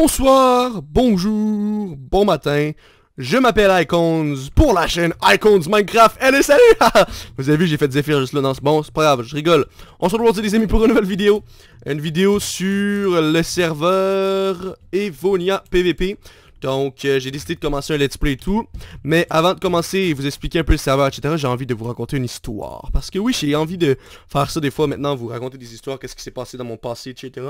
Bonsoir, bonjour, bon matin. Je m'appelle Icons pour la chaîne Icons Minecraft. Allez, eh, salut Vous avez vu, j'ai fait Zephyr juste là dans ce bon, c'est pas grave, je rigole. On se retrouve aujourd'hui les amis pour une nouvelle vidéo. Une vidéo sur le serveur Evonia PVP. Donc, euh, j'ai décidé de commencer un let's play et tout. Mais avant de commencer et vous expliquer un peu le serveur, etc., j'ai envie de vous raconter une histoire. Parce que oui, j'ai envie de faire ça des fois maintenant, vous raconter des histoires, qu'est-ce qui s'est passé dans mon passé, etc.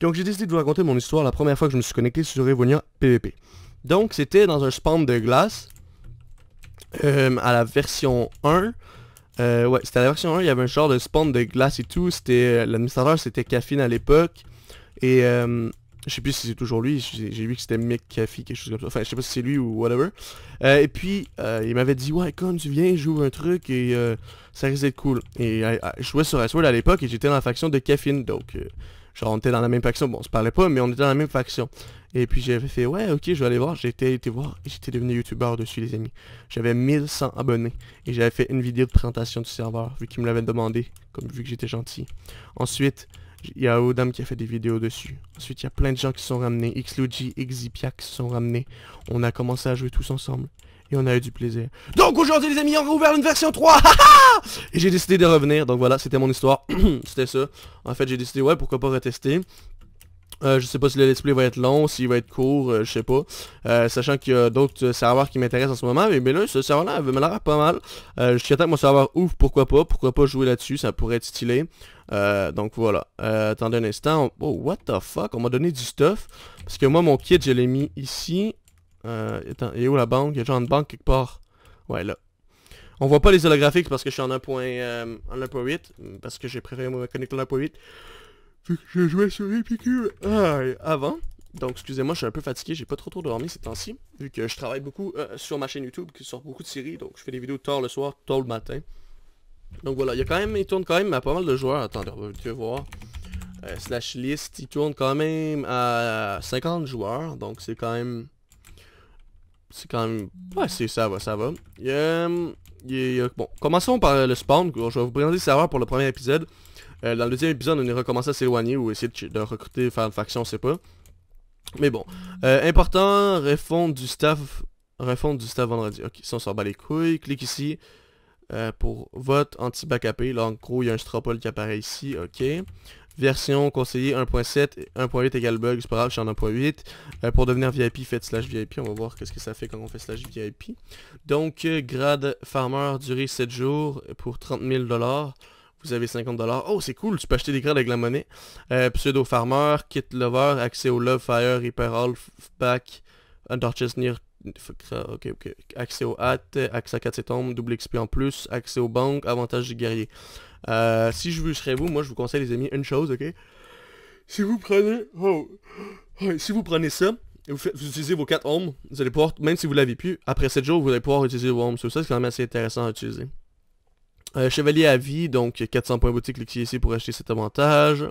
Donc, j'ai décidé de vous raconter mon histoire la première fois que je me suis connecté sur Evonia PvP. Donc, c'était dans un spawn de glace. Euh, à la version 1. Euh, ouais, c'était à la version 1, il y avait un genre de spawn de glace et tout. C'était euh, L'administrateur, c'était Caffeine à l'époque. Et... Euh, je sais plus si c'est toujours lui, j'ai vu que c'était Mick Caffi, quelque chose comme ça. Enfin, je sais pas si c'est lui ou whatever. Euh, et puis, euh, il m'avait dit, ouais, con, tu viens, joue un truc et euh, ça risque d'être cool. Et je jouais sur Aswell à l'époque et j'étais dans la faction de Caffeine, donc... genre, on était dans la même faction, bon, on se parlait pas, mais on était dans la même faction. Et puis j'avais fait, ouais, ok, je vais aller voir, j'étais été voir, et j'étais devenu youtubeur dessus, les amis. J'avais 1100 abonnés, et j'avais fait une vidéo de présentation du serveur, vu qu'il me l'avait demandé, comme vu que j'étais gentil. Ensuite, il y a Odam qui a fait des vidéos dessus. Ensuite, il y a plein de gens qui sont ramenés. Xluji, Xipia qui sont ramenés. On a commencé à jouer tous ensemble. Et on a eu du plaisir. Donc aujourd'hui les amis, on a ouvert une version 3 Et j'ai décidé de revenir, donc voilà, c'était mon histoire. c'était ça. En fait, j'ai décidé, ouais, pourquoi pas retester. Euh, je sais pas si le let's va être long, s'il va être court, euh, je sais pas. Euh, sachant qu'il y a d'autres euh, serveurs qui m'intéressent en ce moment, mais, mais là, ce serveur-là me l'air pas mal. je suis content que mon serveur ouf pourquoi pas, pourquoi pas jouer là-dessus, ça pourrait être stylé. Euh, donc voilà. Euh, attendez un instant. Oh, what the fuck? On m'a donné du stuff. Parce que moi, mon kit, je l'ai mis ici. Euh, et où la banque? Il y a genre une banque quelque part. Ouais, là. On voit pas les holographiques parce que je suis en 1.8. Euh, mm, parce que j'ai préféré me connecter en 1.8. Fait que je jouais sur Epicure avant. Donc, excusez-moi, je suis un peu fatigué, j'ai pas trop trop dormi ces temps-ci, vu que je travaille beaucoup euh, sur ma chaîne YouTube, qui sort beaucoup de séries, donc je fais des vidéos tard le soir, tôt le matin. Donc voilà, il, y a quand même, il tourne quand même à pas mal de joueurs. Attendez, on va voir. Euh, slash list, il tourne quand même à 50 joueurs. Donc c'est quand même... C'est quand même... Ouais, c'est ça va, ça va. Il, bon, commençons par euh, le spawn. Je vais vous présenter le serveur pour le premier épisode. Euh, dans le deuxième épisode, on ira commencer à s'éloigner ou essayer de, recruter, faire une faction, on sait pas. Mais bon. important, refonte du staff... Refonte du staff vendredi. Ok, ça on s'en bat les couilles. Clique ici. Euh, pour votre anti-backupé. Là, en gros, il y a un stropole qui apparaît ici. OK. Version conseillée 1.7, 1.8 égale bug, c'est pas grave, je suis en 1.8. Euh, pour devenir VIP, faites slash VIP, on va voir qu'est-ce que ça fait quand on fait slash VIP. Donc, euh, grade farmer, durée 7 jours pour 30 000$ vous avez 50$. Oh, c'est cool, tu peux acheter des grades avec la monnaie. pseudo Farmer, Kit Lover, accès au Love Fire, Repair All, Pack, Near Accès aux hâtes, accès à hommes, double XP en plus, accès aux banques, avantage du guerrier. Euh, si je, veux, je serais vous, moi je vous conseille les amis une chose, ok Si vous prenez... Oh, oh, si vous prenez ça, et vous, utilisez vos 4 hommes, vous allez pouvoir, même si vous l'avez plus, après 7 jours, vous allez pouvoir utiliser vos hommes. Ça, c'est quand même assez intéressant à utiliser. Euh, chevalier à vie, donc 400 points boutique, cliquez ici pour acheter cet avantage.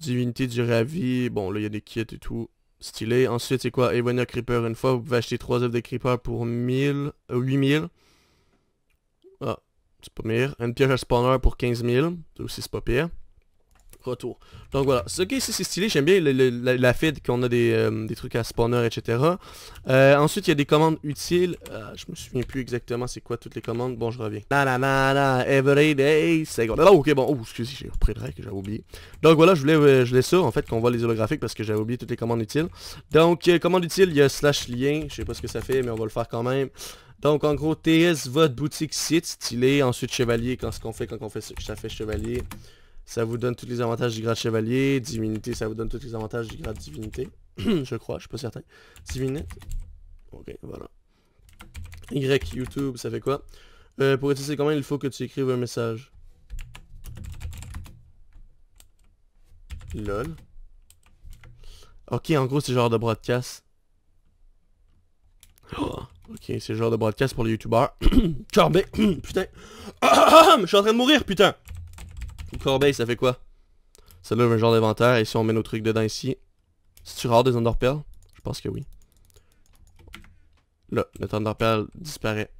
Divinité du ravi, bon là il y a des kits et tout. Stylé. Ensuite, c'est quoi Evania Creeper. Une fois, vous pouvez acheter 3 œufs de Creeper pour 1000... 8000. Euh, ah, c'est pas pire. Une pioche spawner pour 15000. C'est aussi, c'est pas pire retour. Donc voilà, ce qui ici c'est stylé, j'aime bien la, la, qu'on a euh, des, trucs à spawner, etc. Euh, ensuite il y a des commandes utiles, euh, je me souviens plus exactement c'est quoi toutes les commandes, bon je reviens. Na na na every everyday second. Oh, ok bon, oh, excusez, j'ai repris le que j'avais oublié. Donc voilà, je voulais, je voulais ça en fait qu'on voit les holographiques parce que j'avais oublié toutes les commandes utiles. Donc commande utile, il y a slash lien, je sais pas ce que ça fait mais on va le faire quand même. Donc en gros TS votre boutique site stylé, ensuite chevalier quand ce qu'on fait quand on fait que ça fait chevalier. Ça vous donne tous les avantages du grade chevalier. Divinité, ça vous donne tous les avantages du grade divinité. je crois, je suis pas certain. Divinité. Ok, voilà. Y, YouTube, ça fait quoi euh, Pour utiliser comment il faut que tu écrives un message. LOL. Ok, en gros, c'est genre de broadcast. Oh, ok, c'est genre de broadcast pour les youtubeurs. Charbé, putain. je suis en train de mourir, putain. Corbeille, ça fait quoi ça l'ouvre un genre d'inventaire. Et si on met nos trucs dedans ici. cest tu rare des underpearls Je pense que oui. Là, notre underpearl disparaît.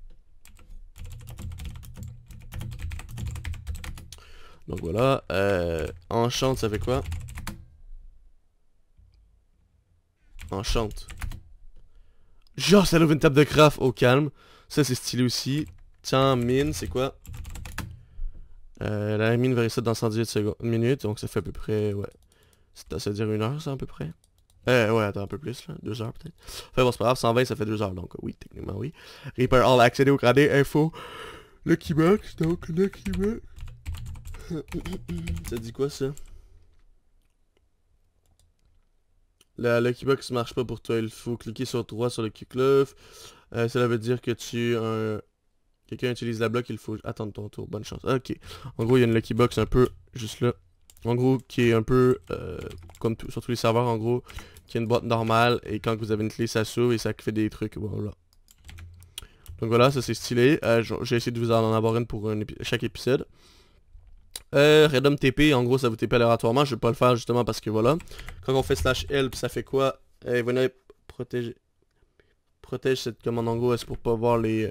Donc voilà. Euh, enchante, ça fait quoi Enchante. Genre, ça ouvre une table de craft au calme. Ça, c'est stylé aussi. Tiens, mine, c'est quoi euh, la mine va réussir dans 118 secondes, minutes, donc ça fait à peu près, ouais, c'est à se dire une heure ça à peu près. Euh, ouais, attends, un peu plus, là. Deux heures, peut-être. Enfin, bon, c'est pas grave, 120, ça fait deux heures, donc oui, techniquement, oui. Reaper All accéder au gradé, info. Le Keybox, donc le Keybox. ça dit quoi, ça? La Lucky Box marche pas pour toi, il faut cliquer sur 3 sur le kick Euh, cela veut dire que tu as un Quelqu'un utilise la bloc, il faut attendre ton tour. Bonne chance. Ok. En gros, il y a une lucky box un peu juste là. En gros, qui est un peu euh, comme sur tous les serveurs, en gros, qui est une boîte normale. Et quand vous avez une clé, ça s'ouvre et ça fait des trucs. Voilà. Donc voilà, ça c'est stylé. Euh, J'ai essayé de vous en avoir une pour chaque épisode. Euh, random TP, en gros ça vous TP aléatoirement, je vais pas le faire justement parce que voilà. Quand on fait slash help, ça fait quoi Et euh, venez protéger protège cette commande en est-ce pour pas voir les,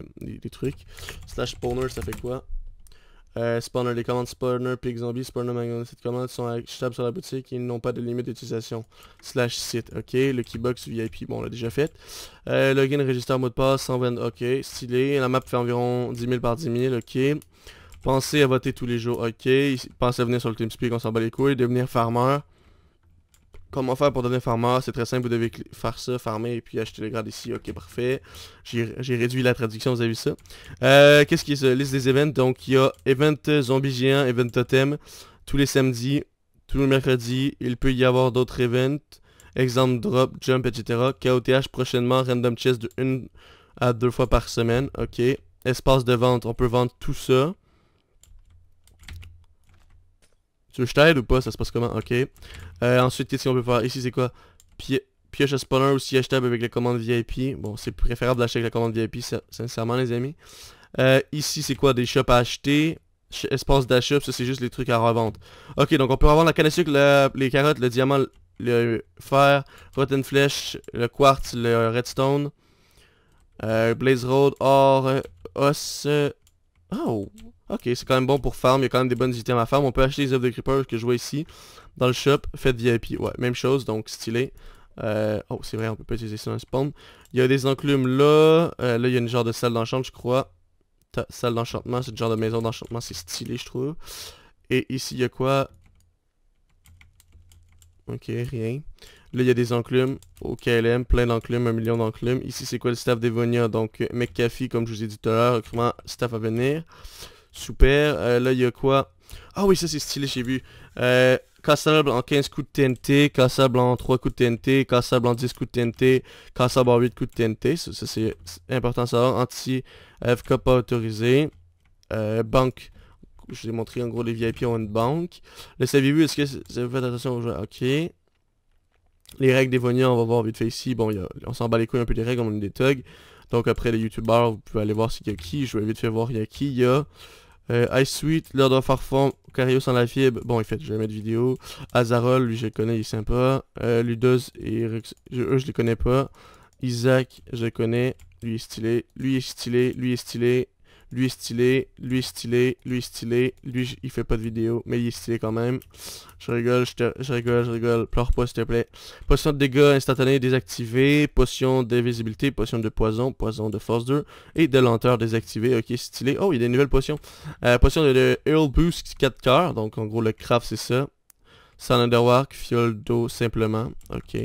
trucs. Slash spawner, ça fait quoi euh, Spawner, les commandes spawner, pig, zombie, spawner, magnon, cette commande sont achetables sur la boutique ils n'ont pas de limite d'utilisation. Slash site, ok. Le keybox VIP, bon on l'a déjà fait. Euh, login, register, mot de passe, 120, ok. Stylé. La map fait environ 10 000 par 10 000, ok. Pensez à voter tous les jours, ok. Pensez à venir sur le team speak on s'en bat les couilles. Devenir farmer. Comment faire pour devenir farmer C'est très simple, vous devez faire ça, farmer et puis acheter le grade ici. Ok, parfait. J'ai réduit la traduction, vous avez vu ça. Euh, Qu'est-ce qui est ça Liste des events. Donc, il y a event zombie géant, event totem, tous les samedis, tous les mercredis. Il peut y avoir d'autres events, exemple drop, jump, etc. KOTH prochainement, random chest de 1 à 2 fois par semaine. Ok. Espace de vente, on peut vendre tout ça. Tu veux que je t'aide ou pas? Ça se passe comment? Ok. Euh, ensuite, qu'est-ce qu'on peut faire ici, c'est quoi pioche à spawner aussi achetable avec la commande VIP. Bon, c'est préférable d'acheter avec la commande VIP, sincèrement, les amis. Euh, ici, c'est quoi Des shops à acheter. Espace d'achat, ça c'est juste les trucs à revendre. Ok, donc on peut avoir la canne à sucre, les carottes, le diamant, le fer, rotten flèche, le quartz, le redstone, euh, blaze road, or, os. oh, Ok, c'est quand même bon pour farm, il y a quand même des bonnes items à farm. On peut acheter les œufs de Creeper que je vois ici dans le shop, faites VIP. Ouais, même chose, donc stylé. Euh, oh, c'est vrai, on peut pas utiliser ça dans le spawn. Il y a des enclumes là. Euh, là, il y a une genre de salle d'enchant, je crois. Ta salle d'enchantement, c'est genre de maison d'enchantement, c'est stylé, je trouve. Et ici, il y a quoi Ok, rien. Là, il y a des enclumes au KLM, plein d'enclumes, un million d'enclumes. Ici, c'est quoi le staff d'Evonia Donc, euh, McAfee, comme je vous ai dit tout à l'heure, staff à venir. Super. Euh, là, il y a quoi Ah oui, ça c'est stylé, j'ai vu. Euh, cassable en 15 coups de TNT, cassable en 3 coups de TNT, cassable en 10 coups de TNT, cassable en 8 coups de TNT. Ça, c'est important à savoir. Anti-FK pas autorisé. Euh, banque. Je vous ai montré en gros les VIP ont une banque. Le saviez vu? est-ce que ça vous faites attention aux jeu Ok. Les règles des Vonia, on va voir vite fait ici. Bon, on s'en bat les couilles un peu des règles, on a des thugs. Donc après les youtubeurs, vous pouvez aller voir s'il y a qui. Je vais vite fait voir il y a qui. Il y a euh, Ice Sweet, Lord of Farform, Cario sans la fibre, bon il fait jamais de vidéo. Azarol, lui je le connais, il est sympa. Euh, et Rux, je, eux je les connais pas. Isaac, je connais, lui est stylé, lui est stylé, lui est stylé. Lui est stylé, lui est stylé, lui est stylé, lui il fait pas de vidéo, mais il est stylé quand même. Je rigole, je, rigole, je rigole, pleure pas s'il te plaît. Potion de dégâts instantanés désactivée, potion d'invisibilité, potion de poison, poison de force 2 et de lenteur désactivée, ok stylé. Oh il y a des nouvelles potions. Euh, potion de, Earl Boost 4 coeurs, donc en gros le craft c'est ça. Sans Underwork, fiole d'eau simplement, ok.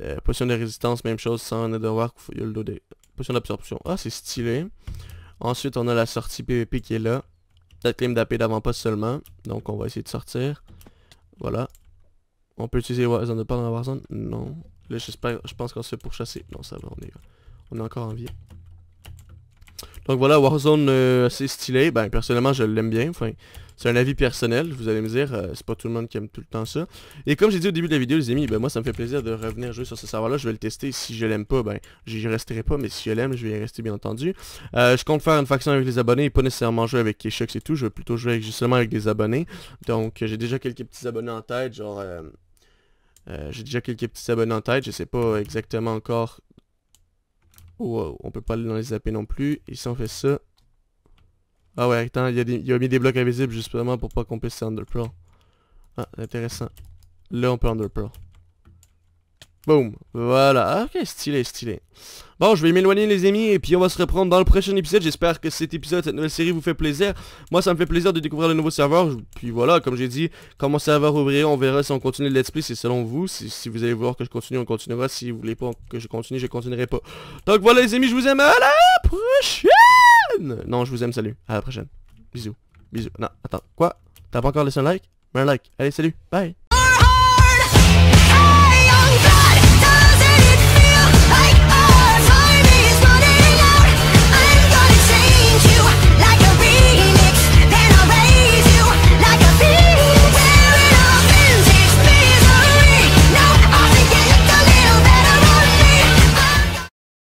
Euh, potion de résistance, même chose, sans underwork, fiole d'eau, potion d'absorption. Ah c'est stylé. Ensuite, on a la sortie PVP qui est là. La claim d'AP davant pas seulement. Donc, on va essayer de sortir. Voilà. On peut utiliser Warzone de pas dans la Warzone Non. Là, je pense qu'on se fait chasser Non, ça va, on est, on est encore en vie. Donc voilà, Warzone euh, assez stylé. Ben personnellement je l'aime bien. Enfin, c'est un avis personnel, vous allez me dire, euh, c'est pas tout le monde qui aime tout le temps ça. Et comme j'ai dit au début de la vidéo les amis, ben moi ça me fait plaisir de revenir jouer sur ce serveur là, je vais le tester, si je l'aime pas, ben j'y resterai pas, mais si je l'aime, je vais y rester bien entendu. Euh, je compte faire une faction avec les abonnés, et pas nécessairement jouer avec Keshux et tout, je vais plutôt jouer justement avec des abonnés. Donc j'ai déjà quelques petits abonnés en tête, genre... j'ai déjà quelques petits abonnés en tête, je sais pas exactement encore Oh, wow, on peut pas aller dans les AP non plus. ici on fait ça... Ah ouais, attends, il a, mis des blocs invisibles justement pour pas qu'on puisse underpearl. Ah, intéressant. Là, on peut underpearl. Boom. Voilà. Ah, ok, stylé, stylé. Bon, je vais m'éloigner les amis et puis on va se reprendre dans le prochain épisode. J'espère que cet épisode, cette nouvelle série vous fait plaisir. Moi, ça me fait plaisir de découvrir le nouveau serveur. Puis voilà, comme j'ai dit, quand mon serveur ouvrira, on verra si on continue le let's play. C'est selon vous. Si, vous allez voir que je continue, on continuera. Si vous voulez pas que je continue, je continuerai pas. Donc voilà les amis, je vous aime. À la prochaine Non, je vous aime, salut. À la prochaine. Bisous. Bisous. Non, attends. Quoi T'as pas encore laissé un like Mets un like. Allez, salut. Bye.